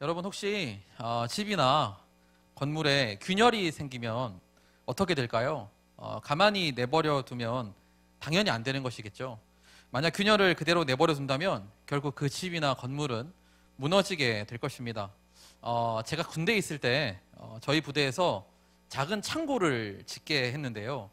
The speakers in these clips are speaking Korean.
여러분 혹시 어, 집이나 건물에 균열이 생기면 어떻게 될까요? 어, 가만히 내버려 두면 당연히 안 되는 것이겠죠. 만약 균열을 그대로 내버려 둔다면 결국 그 집이나 건물은 무너지게 될 것입니다. 어, 제가 군대에 있을 때 어, 저희 부대에서 작은 창고를 짓게 했는데요.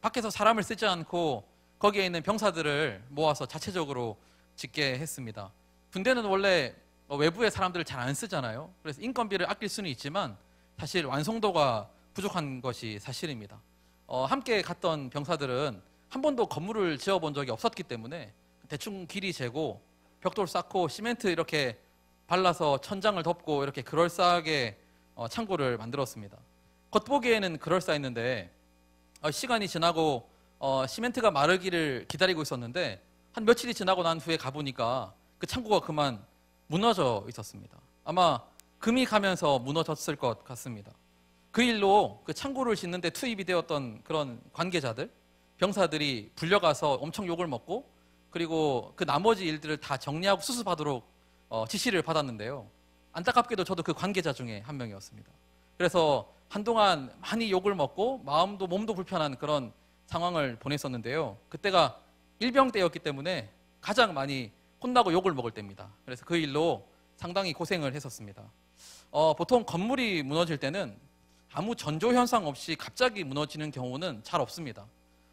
밖에서 사람을 쓰지 않고 거기에 있는 병사들을 모아서 자체적으로 짓게 했습니다. 군대는 원래 어, 외부의 사람들을 잘 안 쓰잖아요. 그래서 인건비를 아낄 수는 있지만 사실 완성도가 부족한 것이 사실입니다. 어, 함께 갔던 병사들은 한 번도 건물을 지어본 적이 없었기 때문에 대충 길이 재고 벽돌 쌓고 시멘트 이렇게 발라서 천장을 덮고 이렇게 그럴싸하게 어, 창고를 만들었습니다. 겉보기에는 그럴싸했는데 어, 시간이 지나고 어, 시멘트가 마르기를 기다리고 있었는데 한 며칠이 지나고 난 후에 가보니까 그 창고가 그만 무너져 있었습니다. 아마 금이 가면서 무너졌을 것 같습니다. 그 일로 그 창고를 짓는데 투입이 되었던 그런 관계자들, 병사들이 불려가서 엄청 욕을 먹고 그리고 그 나머지 일들을 다 정리하고 수습하도록 어, 지시를 받았는데요. 안타깝게도 저도 그 관계자 중에 한 명이었습니다. 그래서 한동안 많이 욕을 먹고 마음도 몸도 불편한 그런 상황을 보냈었는데요. 그때가 일병 때였기 때문에 가장 많이 혼나고 욕을 먹을 때입니다. 그래서 그 일로 상당히 고생을 했었습니다. 어, 보통 건물이 무너질 때는 아무 전조 현상 없이 갑자기 무너지는 경우는 잘 없습니다.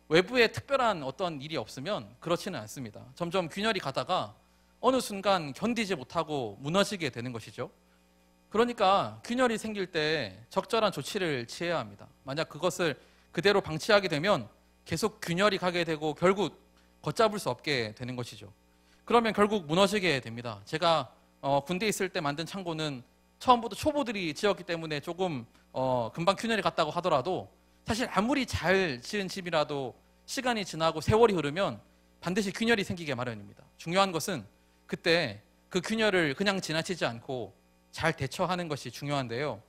외부에 특별한 어떤 일이 없으면 그렇지는 않습니다. 점점 균열이 가다가 어느 순간 견디지 못하고 무너지게 되는 것이죠. 그러니까 균열이 생길 때 적절한 조치를 취해야 합니다. 만약 그것을 그대로 방치하게 되면 계속 균열이 가게 되고 결국 걷잡을 수 없게 되는 것이죠. 그러면 결국 무너지게 됩니다. 제가 어, 군대 있을 때 만든 창고는 처음부터 초보들이 지었기 때문에 조금 어, 금방 균열이 갔다고 하더라도 사실 아무리 잘 지은 집이라도 시간이 지나고 세월이 흐르면 반드시 균열이 생기게 마련입니다. 중요한 것은 그때 그 균열을 그냥 지나치지 않고 잘 대처하는 것이 중요한데요.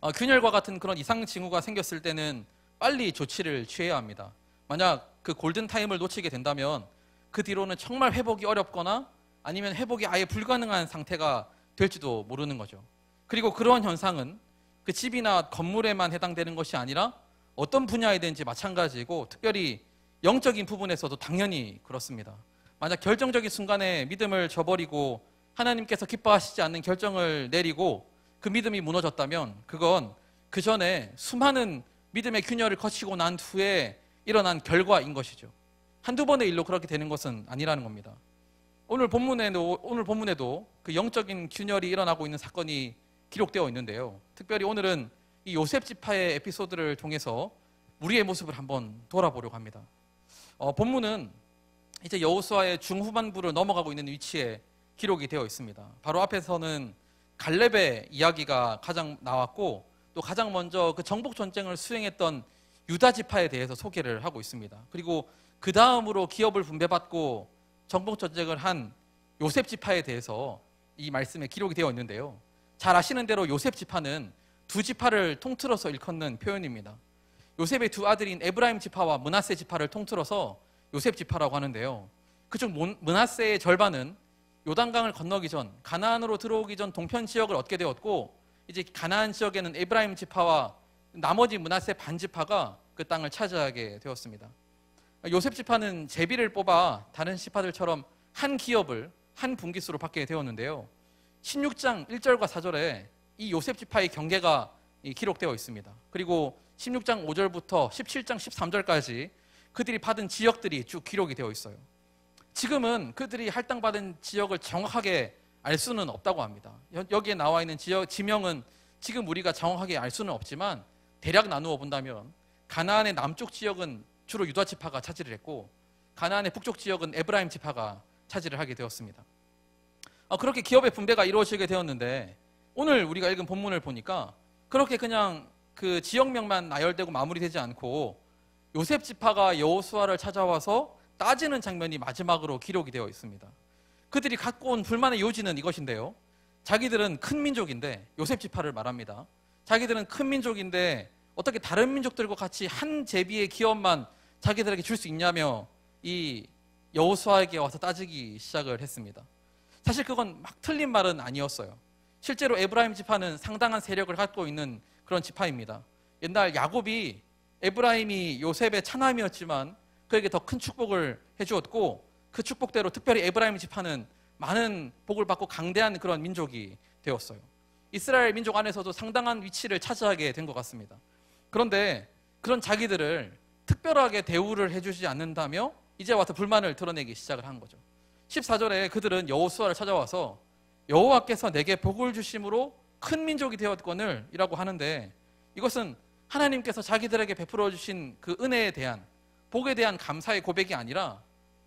어, 균열과 같은 그런 이상 징후가 생겼을 때는 빨리 조치를 취해야 합니다. 만약 그 골든 타임을 놓치게 된다면 그 뒤로는 정말 회복이 어렵거나 아니면 회복이 아예 불가능한 상태가 될지도 모르는 거죠. 그리고 그러한 현상은 그 집이나 건물에만 해당되는 것이 아니라 어떤 분야이든지 마찬가지고 특별히 영적인 부분에서도 당연히 그렇습니다. 만약 결정적인 순간에 믿음을 저버리고 하나님께서 기뻐하시지 않는 결정을 내리고 그 믿음이 무너졌다면 그건 그 전에 수많은 믿음의 균열을 거치고 난 후에 일어난 결과인 것이죠. 한두 번의 일로 그렇게 되는 것은 아니라는 겁니다. 오늘 본문에도 오늘 본문에도 그 영적인 균열이 일어나고 있는 사건이 기록되어 있는데요. 특별히 오늘은 이 요셉 지파의 에피소드를 통해서 우리의 모습을 한번 돌아보려고 합니다. 어, 본문은 이제 여호수아의 중후반부를 넘어가고 있는 위치에 기록이 되어 있습니다. 바로 앞에서는 갈렙의 이야기가 가장 나왔고 또 가장 먼저 그 정복 전쟁을 수행했던 유다 지파에 대해서 소개를 하고 있습니다. 그리고 그 다음으로 기업을 분배받고 정복 전쟁을 한 요셉 지파에 대해서 이 말씀에 기록이 되어 있는데요. 잘 아시는 대로 요셉 지파는 두 지파를 통틀어서 일컫는 표현입니다. 요셉의 두 아들인 에브라임 지파와 문하세 지파를 통틀어서 요셉 지파라고 하는데요. 그중 문하세의 절반은 요단강을 건너기 전 가나안으로 들어오기 전 동편 지역을 얻게 되었고 이제 가나안 지역에는 에브라임 지파와 나머지 문하세 반 지파가 그 땅을 차지하게 되었습니다. 요셉 지파는 제비를 뽑아 다른 지파들처럼 한 기업을 한 분기수로 받게 되었는데요. 16장 1절과 4절에 이 요셉 지파의 경계가 기록되어 있습니다. 그리고 16장 5절부터 17장 13절까지 그들이 받은 지역들이 쭉 기록이 되어 있어요. 지금은 그들이 할당받은 지역을 정확하게 알 수는 없다고 합니다. 여기에 나와 있는 지역 지명은 지금 우리가 정확하게 알 수는 없지만 대략 나누어 본다면 가나안의 남쪽 지역은 주로 유다 지파가 차지를 했고 가나안의 북쪽 지역은 에브라임 지파가 차지를 하게 되었습니다. 아, 그렇게 기업의 분배가 이루어지게 되었는데 오늘 우리가 읽은 본문을 보니까 그렇게 그냥 그 지역명만 나열되고 마무리되지 않고 요셉 지파가 여호수아를 찾아와서 따지는 장면이 마지막으로 기록이 되어 있습니다. 그들이 갖고 온 불만의 요지는 이것인데요. 자기들은 큰 민족인데 요셉 지파를 말합니다. 자기들은 큰 민족인데 어떻게 다른 민족들과 같이 한 제비의 기업만 자기들에게 줄 수 있냐며 이 여호수아에게 와서 따지기 시작을 했습니다. 사실 그건 막 틀린 말은 아니었어요. 실제로 에브라임 지파는 상당한 세력을 갖고 있는 그런 지파입니다. 옛날 야곱이 에브라임이 요셉의 차남이었지만 그에게 더 큰 축복을 해주었고 그 축복대로 특별히 에브라임 지파는 많은 복을 받고 강대한 그런 민족이 되었어요. 이스라엘 민족 안에서도 상당한 위치를 차지하게 된 것 같습니다. 그런데 그런 자기들을 특별하게 대우를 해주시지 않는다며 이제 와서 불만을 드러내기 시작을 한 거죠. 14절에 그들은 여호수아를 찾아와서 여호와께서 내게 복을 주심으로 큰 민족이 되었거늘이라고 하는데 이것은 하나님께서 자기들에게 베풀어 주신 그 은혜에 대한 복에 대한 감사의 고백이 아니라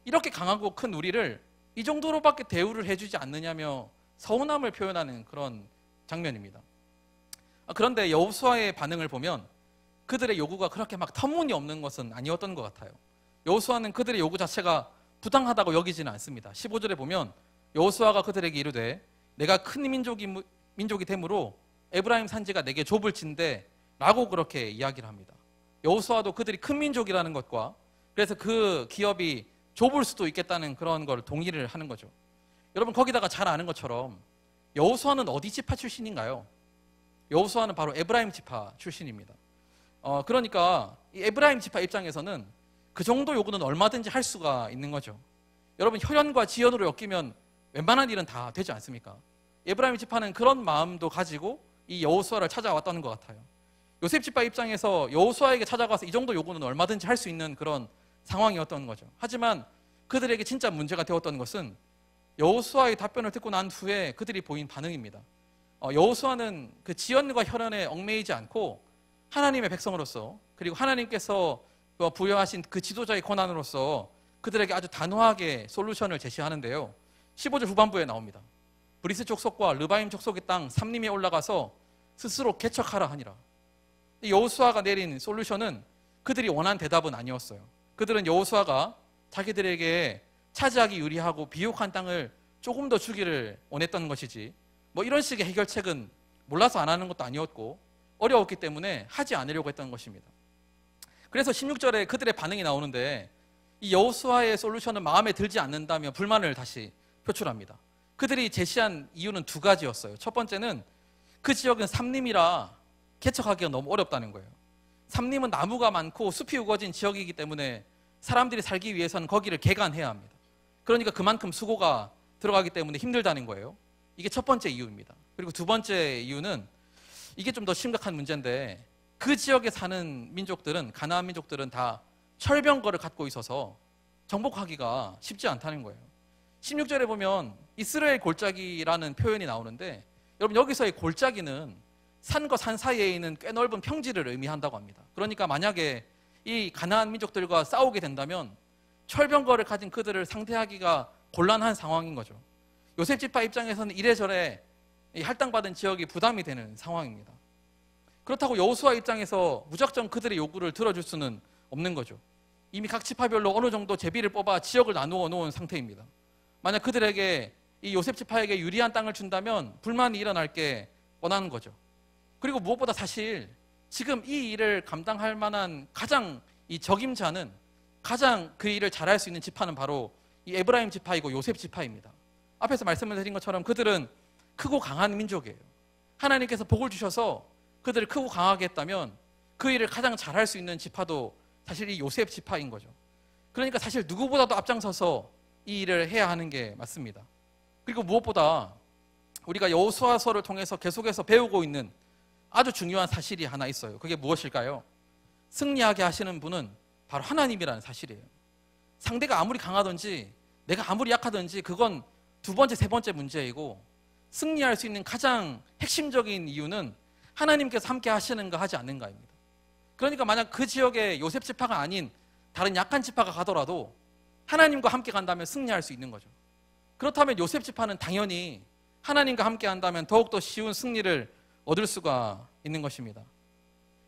이렇게 강하고 큰 우리를 이 정도로밖에 대우를 해주지 않느냐며 서운함을 표현하는 그런 장면입니다. 아, 그런데 여호수아의 반응을 보면 그들의 요구가 그렇게 막 터무니없는 것은 아니었던 것 같아요. 여호수아는 그들의 요구 자체가 부당하다고 여기지는 않습니다. 15절에 보면 여호수아가 그들에게 이르되 내가 큰 민족이 민족이 되므로 에브라임 산지가 내게 좁을진대 라고 그렇게 이야기를 합니다. 여호수아도 그들이 큰 민족이라는 것과 그래서 그 기업이 좁을 수도 있겠다는 그런 걸 동의를 하는 거죠. 여러분 거기다가 잘 아는 것처럼 여호수아는 어디 지파 출신인가요? 여호수아는 바로 에브라임 지파 출신입니다. 어, 그러니까 이 에브라임 지파 입장에서는 그 정도 요구는 얼마든지 할 수가 있는 거죠. 여러분 혈연과 지연으로 엮이면 웬만한 일은 다 되지 않습니까? 에브라임 지파는 그런 마음도 가지고 이 여호수아를 찾아왔다는 것 같아요. 요셉 지파 입장에서 여호수아에게 찾아가서 이 정도 요구는 얼마든지 할 수 있는 그런 상황이었던 거죠. 하지만 그들에게 진짜 문제가 되었던 것은 여호수아의 답변을 듣고 난 후에 그들이 보인 반응입니다. 어, 여호수아는 그 지연과 혈연에 얽매이지 않고 하나님의 백성으로서 그리고 하나님께서 부여하신 그 지도자의 권한으로서 그들에게 아주 단호하게 솔루션을 제시하는데요. 15절 후반부에 나옵니다. 브리스 족속과 르바임 족속의 땅 삼림에 올라가서 스스로 개척하라 하니라. 여호수아가 내린 솔루션은 그들이 원한 대답은 아니었어요. 그들은 여호수아가 자기들에게 차지하기 유리하고 비옥한 땅을 조금 더 주기를 원했던 것이지 뭐 이런 식의 해결책은 몰라서 안 하는 것도 아니었고 어려웠기 때문에 하지 않으려고 했던 것입니다. 그래서 16절에 그들의 반응이 나오는데 이 여호수아의 솔루션은 마음에 들지 않는다며 불만을 다시 표출합니다. 그들이 제시한 이유는 두 가지였어요. 첫 번째는 그 지역은 삼림이라 개척하기가 너무 어렵다는 거예요. 삼림은 나무가 많고 숲이 우거진 지역이기 때문에 사람들이 살기 위해서는 거기를 개간해야 합니다. 그러니까 그만큼 수고가 들어가기 때문에 힘들다는 거예요. 이게 첫 번째 이유입니다. 그리고 두 번째 이유는 이게 좀 더 심각한 문제인데 그 지역에 사는 민족들은 가나안 민족들은 다 철병거를 갖고 있어서 정복하기가 쉽지 않다는 거예요. 16절에 보면 이스라엘 골짜기라는 표현이 나오는데 여러분 여기서의 골짜기는 산과 산 사이에 있는 꽤 넓은 평지를 의미한다고 합니다. 그러니까 만약에 이 가나안 민족들과 싸우게 된다면 철병거를 가진 그들을 상대하기가 곤란한 상황인 거죠. 요셉 지파 입장에서는 이래저래 이 할당받은 지역이 부담이 되는 상황입니다. 그렇다고 여호수아 입장에서 무작정 그들의 요구를 들어줄 수는 없는 거죠. 이미 각 지파별로 어느 정도 제비를 뽑아 지역을 나누어 놓은 상태입니다. 만약 그들에게 이 요셉 지파에게 유리한 땅을 준다면 불만이 일어날 게 원하는 거죠. 그리고 무엇보다 사실 지금 이 일을 감당할 만한 가장 이 적임자는 가장 그 일을 잘할 수 있는 지파는 바로 이 에브라임 지파이고 요셉 지파입니다. 앞에서 말씀을 드린 것처럼 그들은 크고 강한 민족이에요. 하나님께서 복을 주셔서 그들을 크고 강하게 했다면 그 일을 가장 잘할 수 있는 지파도 사실 이 요셉 지파인 거죠. 그러니까 사실 누구보다도 앞장서서 이 일을 해야 하는 게 맞습니다. 그리고 무엇보다 우리가 여호수아서를 통해서 계속해서 배우고 있는 아주 중요한 사실이 하나 있어요. 그게 무엇일까요? 승리하게 하시는 분은 바로 하나님이라는 사실이에요. 상대가 아무리 강하든지 내가 아무리 약하든지 그건 두 번째, 세 번째 문제이고 승리할 수 있는 가장 핵심적인 이유는 하나님께서 함께 하시는가 하지 않는가입니다. 그러니까 만약 그 지역에 요셉 지파가 아닌 다른 약한 지파가 가더라도 하나님과 함께 간다면 승리할 수 있는 거죠. 그렇다면 요셉 지파는 당연히 하나님과 함께 한다면 더욱더 쉬운 승리를 얻을 수가 있는 것입니다.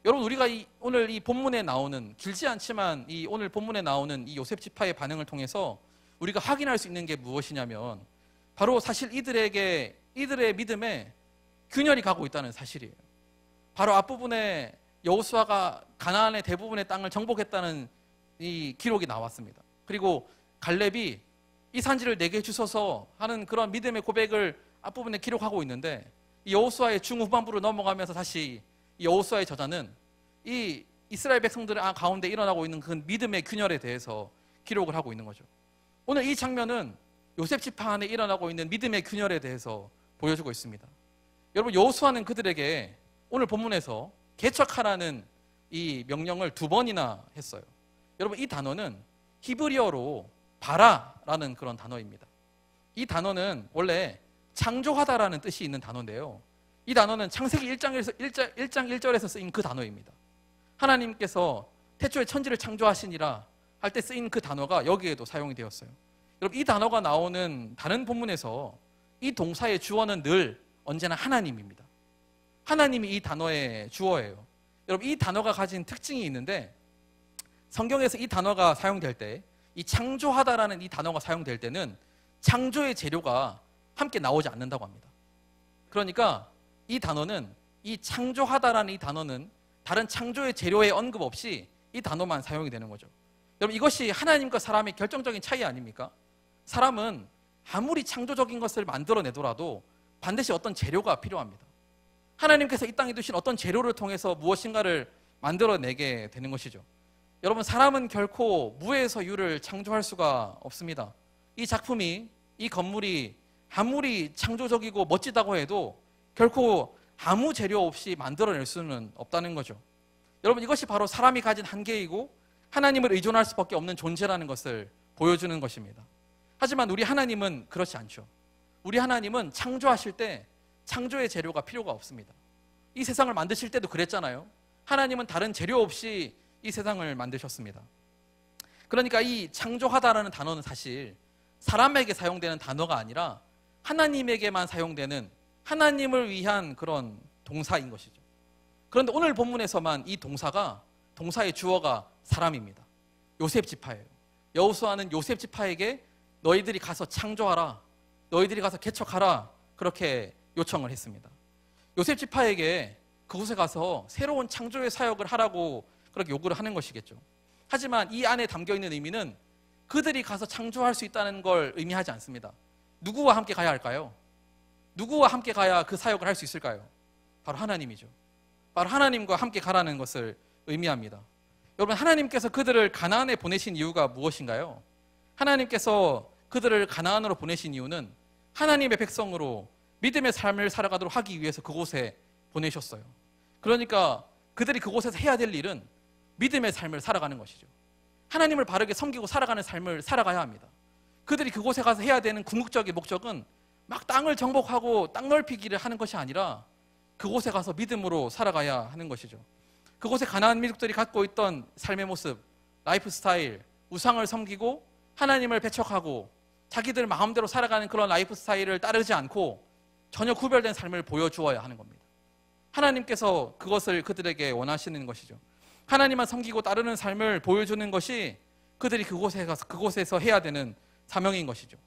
여러분 우리가 이, 오늘 이 본문에 나오는 길지 않지만 이 오늘 본문에 나오는 이 요셉 지파의 반응을 통해서 우리가 확인할 수 있는 게 무엇이냐면 바로 사실 이들에게 이들의 믿음에 균열이 가고 있다는 사실이에요. 바로 앞부분에 여호수아가 가나안의 대부분의 땅을 정복했다는 이 기록이 나왔습니다. 그리고 갈렙이 이 산지를 내게 주소서 하는 그런 믿음의 고백을 앞부분에 기록하고 있는데 여호수아의 중후반부로 넘어가면서 다시 여호수아의 저자는 이 이스라엘 백성들 의 아 가운데 일어나고 있는 그 믿음의 균열에 대해서 기록을 하고 있는 거죠. 오늘 이 장면은 요셉 지파 안에 일어나고 있는 믿음의 균열에 대해서 보여주고 있습니다. 여러분 여호수아는 그들에게 오늘 본문에서 개척하라는 이 명령을 두 번이나 했어요. 여러분 이 단어는 히브리어로 바라라는 그런 단어입니다. 이 단어는 원래 창조하다라는 뜻이 있는 단어인데요. 이 단어는 창세기 1장에서 1장, 1장 1절에서 쓰인 그 단어입니다. 하나님께서 태초에 천지를 창조하시니라 할 때 쓰인 그 단어가 여기에도 사용이 되었어요. 여러분 이 단어가 나오는 다른 본문에서 이 동사의 주어는 늘 언제나 하나님입니다. 하나님이 이 단어의 주어예요. 여러분 이 단어가 가진 특징이 있는데 성경에서 이 단어가 사용될 때 이 창조하다라는 이 단어가 사용될 때는 창조의 재료가 함께 나오지 않는다고 합니다. 그러니까 이 단어는 이 창조하다라는 이 단어는 다른 창조의 재료의 언급 없이 이 단어만 사용이 되는 거죠. 여러분 이것이 하나님과 사람의 결정적인 차이 아닙니까? 사람은 아무리 창조적인 것을 만들어내더라도 반드시 어떤 재료가 필요합니다. 하나님께서 이 땅에 두신 어떤 재료를 통해서 무엇인가를 만들어내게 되는 것이죠. 여러분, 사람은 결코 무에서 유를 창조할 수가 없습니다. 이 작품이, 이 건물이 아무리 창조적이고 멋지다고 해도 결코 아무 재료 없이 만들어낼 수는 없다는 거죠. 여러분, 이것이 바로 사람이 가진 한계이고 하나님을 의존할 수밖에 없는 존재라는 것을 보여주는 것입니다. 하지만 우리 하나님은 그렇지 않죠. 우리 하나님은 창조하실 때 창조의 재료가 필요가 없습니다. 이 세상을 만드실 때도 그랬잖아요. 하나님은 다른 재료 없이 이 세상을 만드셨습니다. 그러니까 이 창조하다라는 단어는 사실 사람에게 사용되는 단어가 아니라 하나님에게만 사용되는 하나님을 위한 그런 동사인 것이죠. 그런데 오늘 본문에서만 이 동사가 동사의 주어가 사람입니다. 요셉 지파예요. 여호수아는 요셉 지파에게 너희들이 가서 창조하라. 너희들이 가서 개척하라. 그렇게 요청을 했습니다. 요셉 지파에게 그곳에 가서 새로운 창조의 사역을 하라고 그렇게 요구를 하는 것이겠죠. 하지만 이 안에 담겨 있는 의미는 그들이 가서 창조할 수 있다는 걸 의미하지 않습니다. 누구와 함께 가야 할까요? 누구와 함께 가야 그 사역을 할 수 있을까요? 바로 하나님이죠. 바로 하나님과 함께 가라는 것을 의미합니다. 여러분 하나님께서 그들을 가나안에 보내신 이유가 무엇인가요? 하나님께서 그들을 가나안으로 보내신 이유는 하나님의 백성으로 믿음의 삶을 살아가도록 하기 위해서 그곳에 보내셨어요. 그러니까 그들이 그곳에서 해야 될 일은 믿음의 삶을 살아가는 것이죠. 하나님을 바르게 섬기고 살아가는 삶을 살아가야 합니다. 그들이 그곳에 가서 해야 되는 궁극적인 목적은 막 땅을 정복하고 땅 넓히기를 하는 것이 아니라 그곳에 가서 믿음으로 살아가야 하는 것이죠. 그곳에 가난한 민족들이 갖고 있던 삶의 모습, 라이프 스타일, 우상을 섬기고 하나님을 배척하고 자기들 마음대로 살아가는 그런 라이프 스타일을 따르지 않고 전혀 구별된 삶을 보여주어야 하는 겁니다. 하나님께서 그것을 그들에게 원하시는 것이죠. 하나님만 섬기고 따르는 삶을 보여주는 것이 그들이 그곳에 가서 그곳에서 해야 되는 사명인 것이죠.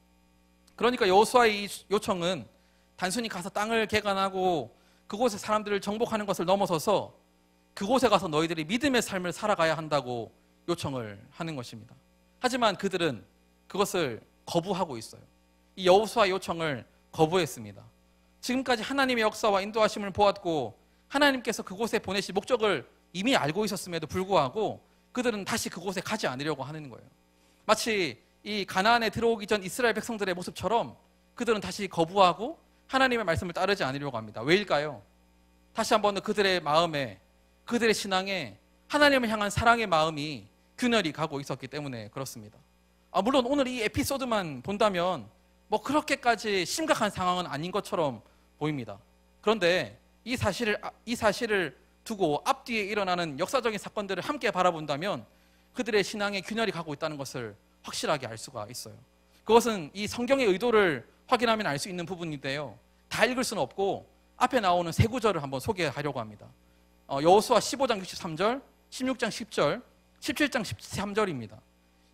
그러니까 여호수아의 요청은 단순히 가서 땅을 개간하고 그곳의 사람들을 정복하는 것을 넘어서서 그곳에 가서 너희들이 믿음의 삶을 살아가야 한다고 요청을 하는 것입니다. 하지만 그들은 그것을 거부하고 있어요. 이 여호수아 요청을 거부했습니다. 지금까지 하나님의 역사와 인도하심을 보았고 하나님께서 그곳에 보내실 목적을 이미 알고 있었음에도 불구하고 그들은 다시 그곳에 가지 않으려고 하는 거예요. 마치 이 가나안에 들어오기 전 이스라엘 백성들의 모습처럼 그들은 다시 거부하고 하나님의 말씀을 따르지 않으려고 합니다. 왜일까요? 다시 한번 그들의 마음에 그들의 신앙에 하나님을 향한 사랑의 마음이 균열이 가고 있었기 때문에 그렇습니다. 아, 물론 오늘 이 에피소드만 본다면 뭐 그렇게까지 심각한 상황은 아닌 것처럼 보입니다. 그런데 이 사실을, 아, 이 사실을 두고 앞뒤에 일어나는 역사적인 사건들을 함께 바라본다면 그들의 신앙에 균열이 가고 있다는 것을 확실하게 알 수가 있어요. 그것은 이 성경의 의도를 확인하면 알 수 있는 부분인데요. 다 읽을 수는 없고 앞에 나오는 세 구절을 한번 소개하려고 합니다. 어, 여호수아 15장 63절, 16장 10절, 17장 13절입니다.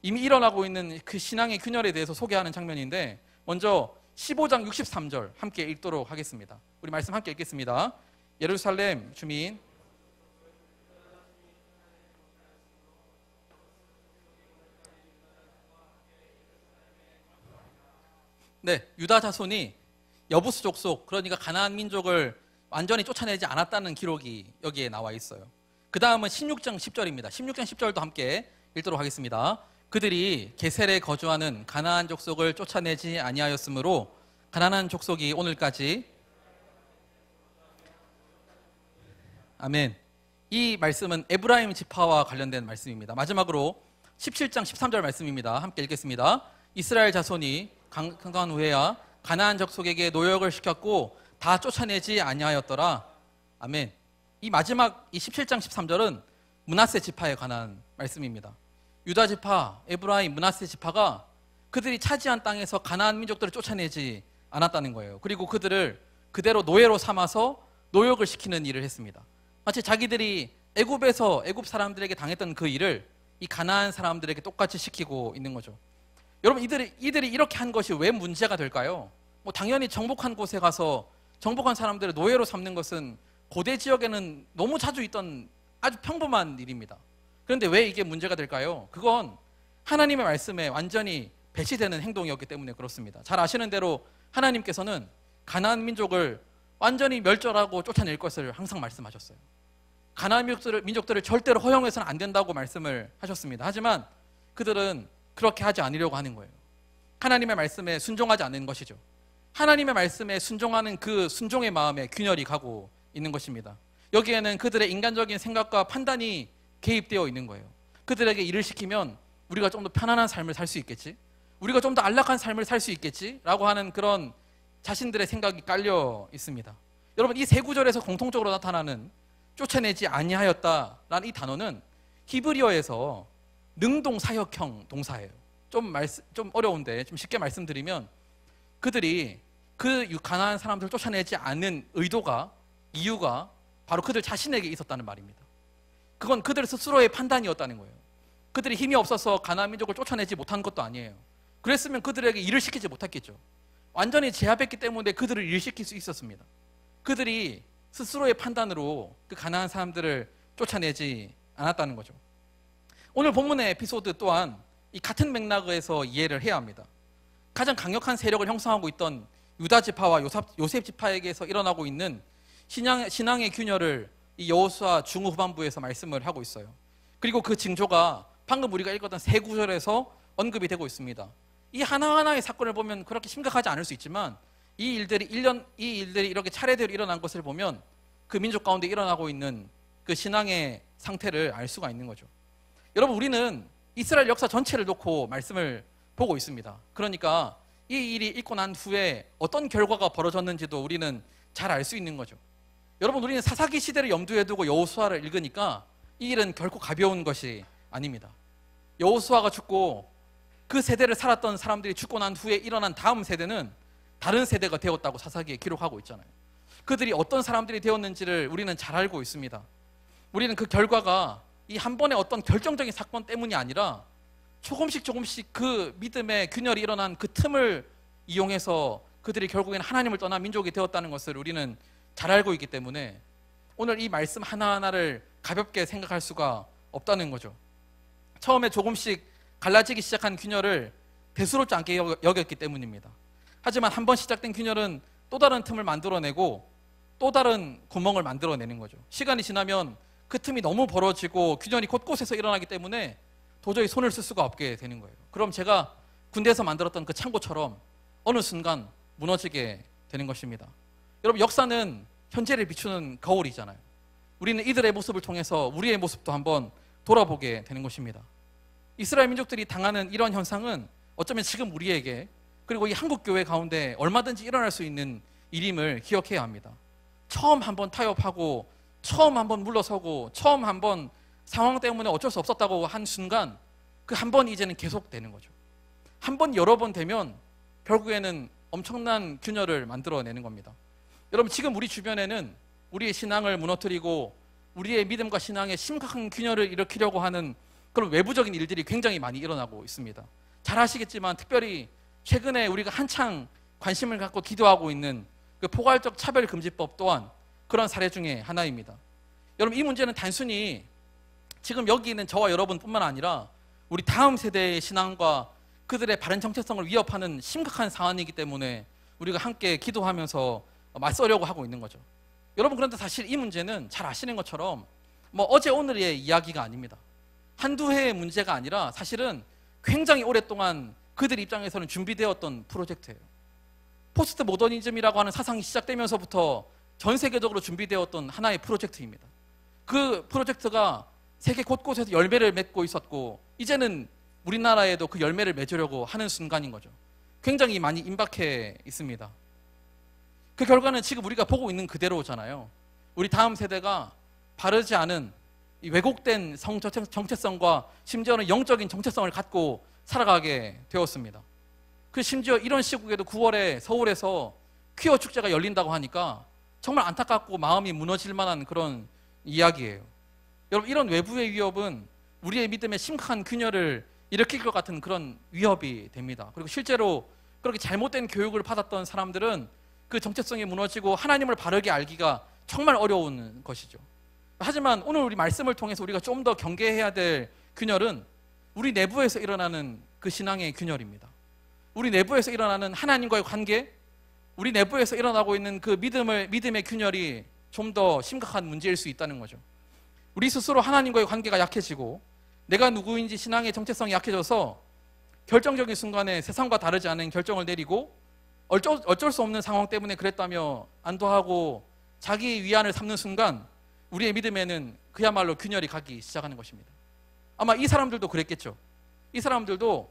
이미 일어나고 있는 그 신앙의 균열에 대해서 소개하는 장면인데 먼저 15장 63절 함께 읽도록 하겠습니다. 우리 말씀 함께 읽겠습니다. 예루살렘 주민 네, 유다 자손이 여부스 족속 그러니까 가나안 민족을 완전히 쫓아내지 않았다는 기록이 여기에 나와 있어요. 그 다음은 16장 10절입니다. 16장 10절도 함께 읽도록 하겠습니다. 그들이 게셀에 거주하는 가나안 족속을 쫓아내지 아니하였으므로 가나안 족속이 오늘까지 아멘. 이 말씀은 에브라임 지파와 관련된 말씀입니다. 마지막으로 17장 13절 말씀입니다. 함께 읽겠습니다. 이스라엘 자손이 강간 후에야 가나안 족속에게 노역을 시켰고 다 쫓아내지 아니하였더라. 아멘. 이 마지막 이 17장 13절은 문하세 지파에 관한 말씀입니다. 유다 지파, 에브라임, 문하세 지파가 그들이 차지한 땅에서 가나안 민족들을 쫓아내지 않았다는 거예요. 그리고 그들을 그대로 노예로 삼아서 노역을 시키는 일을 했습니다. 마치 자기들이 애굽에서 애굽 사람들에게 당했던 그 일을 이 가나안 사람들에게 똑같이 시키고 있는 거죠. 여러분 이들이 이들이 이렇게 한 것이 왜 문제가 될까요? 뭐 당연히 정복한 곳에 가서 정복한 사람들을 노예로 삼는 것은 고대 지역에는 너무 자주 있던 아주 평범한 일입니다. 그런데 왜 이게 문제가 될까요? 그건 하나님의 말씀에 완전히 배치되는 행동이었기 때문에 그렇습니다. 잘 아시는 대로 하나님께서는 가나안 민족을 완전히 멸절하고 쫓아낼 것을 항상 말씀하셨어요. 가나안 민족들을, 민족들을 절대로 허용해서는 안 된다고 말씀을 하셨습니다. 하지만 그들은 그렇게 하지 않으려고 하는 거예요. 하나님의 말씀에 순종하지 않는 것이죠. 하나님의 말씀에 순종하는 그 순종의 마음에 균열이 가고 있는 것입니다. 여기에는 그들의 인간적인 생각과 판단이 개입되어 있는 거예요. 그들에게 일을 시키면 우리가 좀 더 편안한 삶을 살 수 있겠지? 우리가 좀 더 안락한 삶을 살 수 있겠지? 라고 하는 그런 자신들의 생각이 깔려 있습니다. 여러분 이 세 구절에서 공통적으로 나타나는 쫓아내지 아니하였다라는 이 단어는 히브리어에서 능동 사역형 동사예요. 좀 말씀 좀 어려운데 좀 쉽게 말씀드리면 그들이 그 가난한 사람들 을 쫓아내지 않는 의도가 이유가 바로 그들 자신에게 있었다는 말입니다. 그건 그들 스스로의 판단이었다는 거예요. 그들이 힘이 없어서 가나안 민족을 쫓아내지 못한 것도 아니에요. 그랬으면 그들에게 일을 시키지 못했겠죠. 완전히 제압했기 때문에 그들을 일시킬 수 있었습니다. 그들이 스스로의 판단으로 그 가난한 사람들을 쫓아내지 않았다는 거죠. 오늘 본문의 에피소드 또한 이 같은 맥락에서 이해를 해야 합니다. 가장 강력한 세력을 형성하고 있던 유다 지파와 요셉 지파에게서 일어나고 있는 신앙, 신앙의 균열을 이 여호수아 중후 반부에서 말씀을 하고 있어요. 그리고 그 징조가 방금 우리가 읽었던 세 구절에서 언급이 되고 있습니다. 이 하나하나의 사건을 보면 그렇게 심각하지 않을 수 있지만 이 일들이 1년 이 일들이 이렇게 차례대로 일어난 것을 보면 그 민족 가운데 일어나고 있는 그 신앙의 상태를 알 수가 있는 거죠. 여러분 우리는 이스라엘 역사 전체를 놓고 말씀을 보고 있습니다. 그러니까 이 일이 있고 난 후에 어떤 결과가 벌어졌는지도 우리는 잘 알 수 있는 거죠. 여러분 우리는 사사기 시대를 염두에 두고 여호수아를 읽으니까 이 일은 결코 가벼운 것이 아닙니다. 여호수아가 죽고 그 세대를 살았던 사람들이 죽고 난 후에 일어난 다음 세대는 다른 세대가 되었다고 사사기에 기록하고 있잖아요. 그들이 어떤 사람들이 되었는지를 우리는 잘 알고 있습니다. 우리는 그 결과가 이 한 번의 어떤 결정적인 사건 때문이 아니라 조금씩 조금씩 그 믿음의 균열이 일어난 그 틈을 이용해서 그들이 결국엔 하나님을 떠난 민족이 되었다는 것을 우리는 잘 알고 있기 때문에 오늘 이 말씀 하나하나를 가볍게 생각할 수가 없다는 거죠. 처음에 조금씩 갈라지기 시작한 균열을 대수롭지 않게 여겼기 때문입니다. 하지만 한 번 시작된 균열은 또 다른 틈을 만들어내고 또 다른 구멍을 만들어내는 거죠. 시간이 지나면 그 틈이 너무 벌어지고 균열이 곳곳에서 일어나기 때문에 도저히 손을 쓸 수가 없게 되는 거예요. 그럼 제가 군대에서 만들었던 그 창고처럼 어느 순간 무너지게 되는 것입니다. 여러분 역사는 현재를 비추는 거울이잖아요. 우리는 이들의 모습을 통해서 우리의 모습도 한번 돌아보게 되는 것입니다. 이스라엘 민족들이 당하는 이런 현상은 어쩌면 지금 우리에게 그리고 이 한국 교회 가운데 얼마든지 일어날 수 있는 일임을 기억해야 합니다. 처음 한번 타협하고 처음 한번 물러서고 처음 한번 상황 때문에 어쩔 수 없었다고 한 순간 그 한번 이제는 계속되는 거죠. 한 번 여러 번 되면 결국에는 엄청난 균열을 만들어내는 겁니다. 여러분 지금 우리 주변에는 우리의 신앙을 무너뜨리고 우리의 믿음과 신앙에 심각한 균열을 일으키려고 하는 그런 외부적인 일들이 굉장히 많이 일어나고 있습니다. 잘 아시겠지만 특별히 최근에 우리가 한창 관심을 갖고 기도하고 있는 그 포괄적 차별금지법 또한 그런 사례 중에 하나입니다. 여러분 이 문제는 단순히 지금 여기 있는 저와 여러분뿐만 아니라 우리 다음 세대의 신앙과 그들의 바른 정체성을 위협하는 심각한 사안이기 때문에 우리가 함께 기도하면서 맞서려고 어, 하고 있는 거죠. 여러분 그런데 사실 이 문제는 잘 아시는 것처럼 뭐 어제 오늘의 이야기가 아닙니다. 한두 해의 문제가 아니라 사실은 굉장히 오랫동안 그들 입장에서는 준비되었던 프로젝트예요. 포스트 모더니즘이라고 하는 사상이 시작되면서부터 전 세계적으로 준비되었던 하나의 프로젝트입니다. 그 프로젝트가 세계 곳곳에서 열매를 맺고 있었고 이제는 우리나라에도 그 열매를 맺으려고 하는 순간인 거죠. 굉장히 많이 임박해 있습니다. 그 결과는 지금 우리가 보고 있는 그대로잖아요. 우리 다음 세대가 바르지 않은 왜곡된 성 정체성과 심지어는 영적인 정체성을 갖고 살아가게 되었습니다. 그 심지어 이런 시국에도 9월에 서울에서 퀴어 축제가 열린다고 하니까 정말 안타깝고 마음이 무너질 만한 그런 이야기예요. 여러분 이런 외부의 위협은 우리의 믿음에 심각한 균열을 일으킬 것 같은 그런 위협이 됩니다. 그리고 실제로 그렇게 잘못된 교육을 받았던 사람들은 그 정체성이 무너지고 하나님을 바르게 알기가 정말 어려운 것이죠. 하지만 오늘 우리 말씀을 통해서 우리가 좀 더 경계해야 될 균열은 우리 내부에서 일어나는 그 신앙의 균열입니다. 우리 내부에서 일어나는 하나님과의 관계, 우리 내부에서 일어나고 있는 그 믿음을 믿음의 균열이 좀 더 심각한 문제일 수 있다는 거죠. 우리 스스로 하나님과의 관계가 약해지고 내가 누구인지 신앙의 정체성이 약해져서 결정적인 순간에 세상과 다르지 않은 결정을 내리고 어쩔, 어쩔 수 없는 상황 때문에 그랬다며 안도하고 자기의 위안을 삼는 순간 우리의 믿음에는 그야말로 균열이 가기 시작하는 것입니다. 아마 이 사람들도 그랬겠죠. 이 사람들도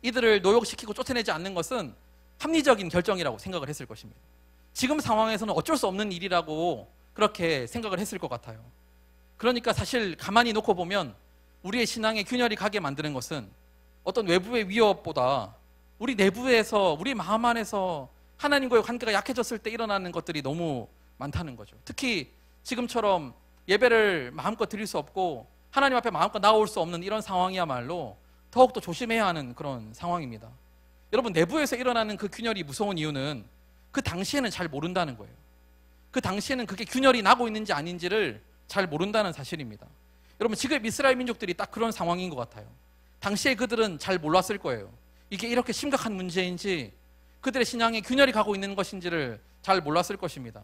이들을 노역시키고 쫓아내지 않는 것은 합리적인 결정이라고 생각을 했을 것입니다. 지금 상황에서는 어쩔 수 없는 일이라고 그렇게 생각을 했을 것 같아요. 그러니까 사실 가만히 놓고 보면 우리의 신앙에 균열이 가게 만드는 것은 어떤 외부의 위협보다 우리 내부에서 우리 마음 안에서 하나님과의 관계가 약해졌을 때 일어나는 것들이 너무 많다는 거죠. 특히 지금처럼 예배를 마음껏 드릴 수 없고 하나님 앞에 마음껏 나올 수 없는 이런 상황이야말로 더욱더 조심해야 하는 그런 상황입니다. 여러분 내부에서 일어나는 그 균열이 무서운 이유는 그 당시에는 잘 모른다는 거예요. 그 당시에는 그게 균열이 나고 있는지 아닌지를 잘 모른다는 사실입니다. 여러분 지금 이스라엘 민족들이 딱 그런 상황인 것 같아요. 당시에 그들은 잘 몰랐을 거예요. 이게 이렇게 심각한 문제인지 그들의 신앙이 균열이 가고 있는 것인지를 잘 몰랐을 것입니다.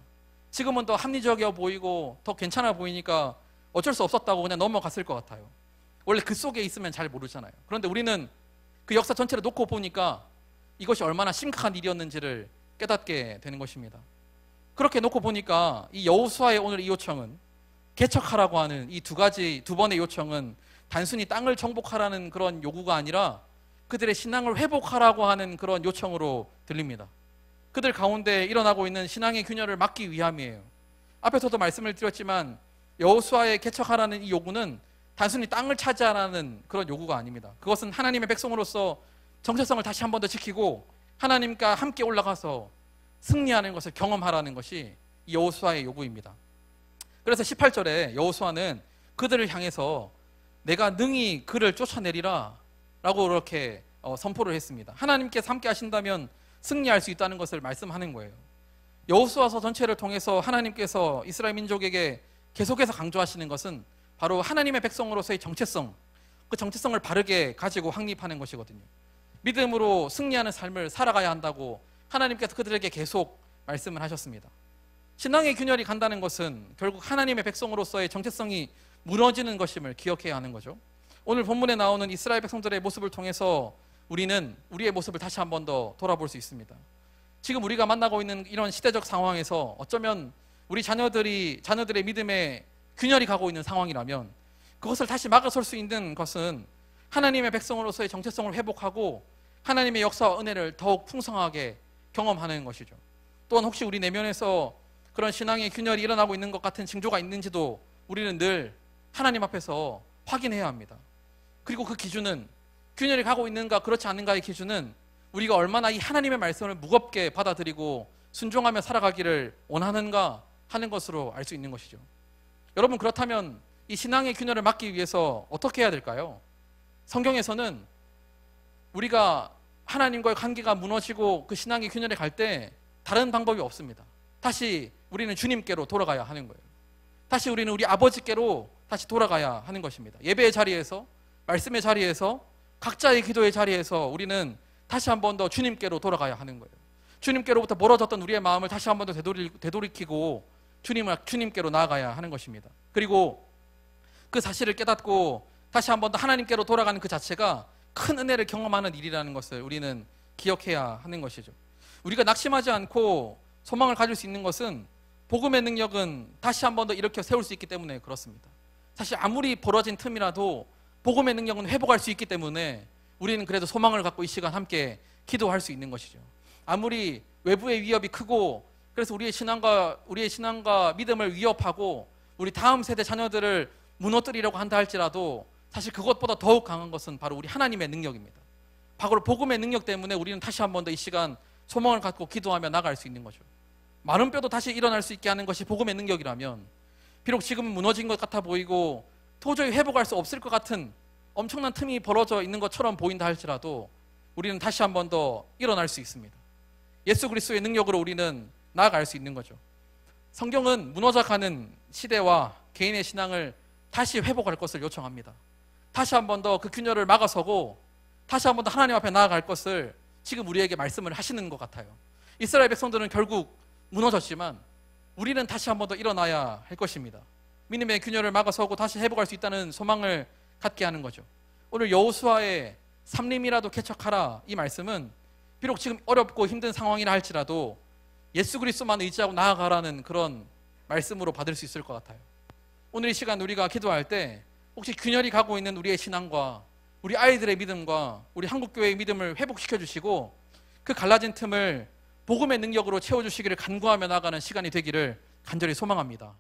지금은 더 합리적이어 보이고 더 괜찮아 보이니까 어쩔 수 없었다고 그냥 넘어갔을 것 같아요. 원래 그 속에 있으면 잘 모르잖아요. 그런데 우리는 그 역사 전체를 놓고 보니까 이것이 얼마나 심각한 일이었는지를 깨닫게 되는 것입니다. 그렇게 놓고 보니까 이여우수아의 오늘 이 요청은 개척하라고 하는 이 두 가지 두 번의 요청은 단순히 땅을 정복하라는 그런 요구가 아니라 그들의 신앙을 회복하라고 하는 그런 요청으로 들립니다. 그들 가운데 일어나고 있는 신앙의 균열을 막기 위함이에요. 앞에서도 말씀을 드렸지만 여호수아의 개척하라는 이 요구는 단순히 땅을 차지하라는 그런 요구가 아닙니다. 그것은 하나님의 백성으로서 정체성을 다시 한 번 더 지키고 하나님과 함께 올라가서 승리하는 것을 경험하라는 것이 여호수아의 요구입니다. 그래서 18절에 여호수아는 그들을 향해서 내가 능히 그를 쫓아내리라 라고 이렇게 어, 선포를 했습니다. 하나님께서 함께 하신다면 승리할 수 있다는 것을 말씀하는 거예요. 여호수아서 전체를 통해서 하나님께서 이스라엘 민족에게 계속해서 강조하시는 것은 바로 하나님의 백성으로서의 정체성, 그 정체성을 바르게 가지고 확립하는 것이거든요. 믿음으로 승리하는 삶을 살아가야 한다고 하나님께서 그들에게 계속 말씀을 하셨습니다. 신앙의 균열이 간다는 것은 결국 하나님의 백성으로서의 정체성이 무너지는 것임을 기억해야 하는 거죠. 오늘 본문에 나오는 이스라엘 백성들의 모습을 통해서 우리는 우리의 모습을 다시 한번 더 돌아볼 수 있습니다. 지금 우리가 만나고 있는 이런 시대적 상황에서 어쩌면 우리 자녀들이 자녀들의 믿음에 균열이 가고 있는 상황이라면 그것을 다시 막아설 수 있는 것은 하나님의 백성으로서의 정체성을 회복하고 하나님의 역사와 은혜를 더욱 풍성하게 경험하는 것이죠. 또한 혹시 우리 내면에서 그런 신앙의 균열이 일어나고 있는 것 같은 징조가 있는지도 우리는 늘 하나님 앞에서 확인해야 합니다. 그리고 그 기준은 균열이 가고 있는가 그렇지 않은가의 기준은 우리가 얼마나 이 하나님의 말씀을 무겁게 받아들이고 순종하며 살아가기를 원하는가 하는 것으로 알 수 있는 것이죠. 여러분 그렇다면 이 신앙의 균열을 막기 위해서 어떻게 해야 될까요? 성경에서는 우리가 하나님과의 관계가 무너지고 그 신앙의 균열에 갈 때 다른 방법이 없습니다. 다시 우리는 주님께로 돌아가야 하는 거예요. 다시 우리는 우리 아버지께로 다시 돌아가야 하는 것입니다. 예배의 자리에서 말씀의 자리에서 각자의 기도의 자리에서 우리는 다시 한번 더 주님께로 돌아가야 하는 거예요. 주님께로부터 멀어졌던 우리의 마음을 다시 한번 더 되돌이, 되돌이키고 주님을 주님께로 나아가야 하는 것입니다. 그리고 그 사실을 깨닫고 다시 한번 더 하나님께로 돌아가는 그 자체가 큰 은혜를 경험하는 일이라는 것을 우리는 기억해야 하는 것이죠. 우리가 낙심하지 않고 소망을 가질 수 있는 것은 복음의 능력은 다시 한번 더 일으켜 세울 수 있기 때문에 그렇습니다. 사실 아무리 벌어진 틈이라도 복음의 능력은 회복할 수 있기 때문에 우리는 그래도 소망을 갖고 이 시간 함께 기도할 수 있는 것이죠. 아무리 외부의 위협이 크고 그래서 우리의 신앙과 우리의 신앙과 믿음을 위협하고 우리 다음 세대 자녀들을 무너뜨리려고 한다 할지라도 사실 그것보다 더욱 강한 것은 바로 우리 하나님의 능력입니다. 바로 복음의 능력 때문에 우리는 다시 한번 더 이 시간 소망을 갖고 기도하며 나갈 수 있는 거죠. 마른 뼈도 다시 일어날 수 있게 하는 것이 복음의 능력이라면 비록 지금 무너진 것 같아 보이고 도저히 회복할 수 없을 것 같은 엄청난 틈이 벌어져 있는 것처럼 보인다 할지라도 우리는 다시 한 번 더 일어날 수 있습니다. 예수 그리스도의 능력으로 우리는 나아갈 수 있는 거죠. 성경은 무너져가는 시대와 개인의 신앙을 다시 회복할 것을 요청합니다. 다시 한 번 더 그 균열을 막아서고 다시 한 번 더 하나님 앞에 나아갈 것을 지금 우리에게 말씀을 하시는 것 같아요. 이스라엘 백성들은 결국 무너졌지만 우리는 다시 한 번 더 일어나야 할 것입니다. 믿음의 균열을 막아서고 다시 회복할 수 있다는 소망을 갖게 하는 거죠. 오늘 여호수아의 삼림이라도 개척하라 이 말씀은 비록 지금 어렵고 힘든 상황이라 할지라도 예수 그리스도만 의지하고 나아가라는 그런 말씀으로 받을 수 있을 것 같아요. 오늘 이 시간 우리가 기도할 때 혹시 균열이 가고 있는 우리의 신앙과 우리 아이들의 믿음과 우리 한국교회의 믿음을 회복시켜 주시고 그 갈라진 틈을 복음의 능력으로 채워 주시기를 간구하며 나가는 시간이 되기를 간절히 소망합니다.